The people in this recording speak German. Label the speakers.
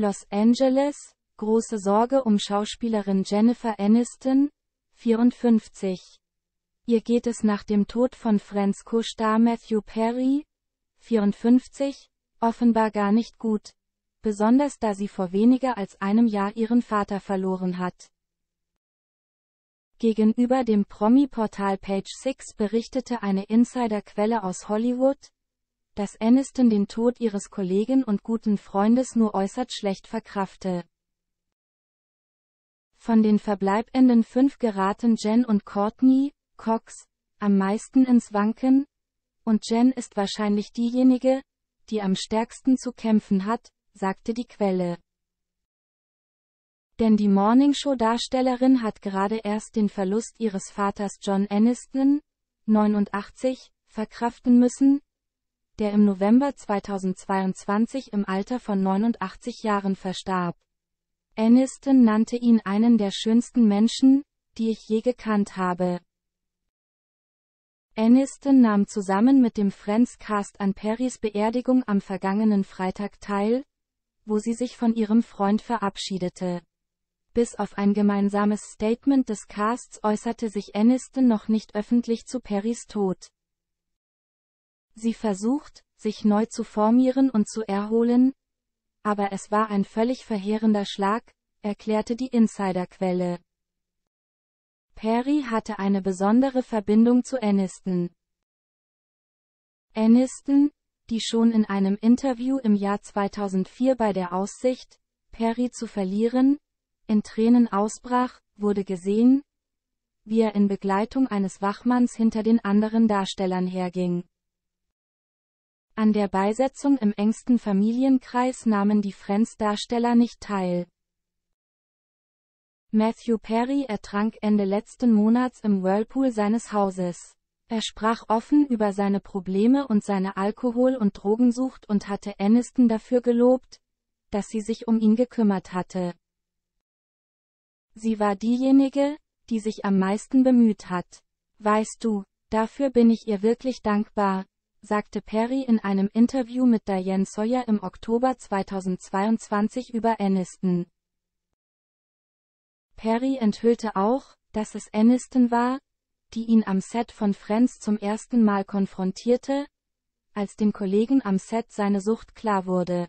Speaker 1: Los Angeles, große Sorge um Schauspielerin Jennifer Aniston, 54. Ihr geht es nach dem Tod von Franzco-Star Matthew Perry, 54, offenbar gar nicht gut, besonders da sie vor weniger als einem Jahr ihren Vater verloren hat. Gegenüber dem Promi-Portal Page 6 berichtete eine Insider-Quelle aus Hollywood, dass Aniston den Tod ihres Kollegen und guten Freundes nur äußerst schlecht verkrafte. Von den verbleibenden fünf geraten Jen und Courtney, Cox, am meisten ins Wanken, und Jen ist wahrscheinlich diejenige, die am stärksten zu kämpfen hat, sagte die Quelle. Denn die Morningshow-Darstellerin hat gerade erst den Verlust ihres Vaters John Aniston, 89, verkraften müssen, der im November 2022 im Alter von 89 Jahren verstarb. Aniston nannte ihn einen der schönsten Menschen, die ich je gekannt habe. Aniston nahm zusammen mit dem Friends Cast an Perrys Beerdigung am vergangenen Freitag teil, wo sie sich von ihrem Freund verabschiedete. Bis auf ein gemeinsames Statement des Casts äußerte sich Aniston noch nicht öffentlich zu Perrys Tod. Sie versucht, sich neu zu formieren und zu erholen, aber es war ein völlig verheerender Schlag, erklärte die Insiderquelle. Perry hatte eine besondere Verbindung zu Aniston. Aniston, die schon in einem Interview im Jahr 2004 bei der Aussicht, Perry zu verlieren, in Tränen ausbrach, wurde gesehen, wie er in Begleitung eines Wachmanns hinter den anderen Darstellern herging. An der Beisetzung im engsten Familienkreis nahmen die Friends-Darsteller nicht teil. Matthew Perry ertrank Ende letzten Monats im Whirlpool seines Hauses. Er sprach offen über seine Probleme und seine Alkohol- und Drogensucht und hatte Aniston dafür gelobt, dass sie sich um ihn gekümmert hatte. Sie war diejenige, die sich am meisten bemüht hat. Weißt du, dafür bin ich ihr wirklich dankbar, sagte Perry in einem Interview mit Diane Sawyer im Oktober 2022 über Aniston. Perry enthüllte auch, dass es Aniston war, die ihn am Set von Friends zum ersten Mal konfrontierte, als dem Kollegen am Set seine Sucht klar wurde.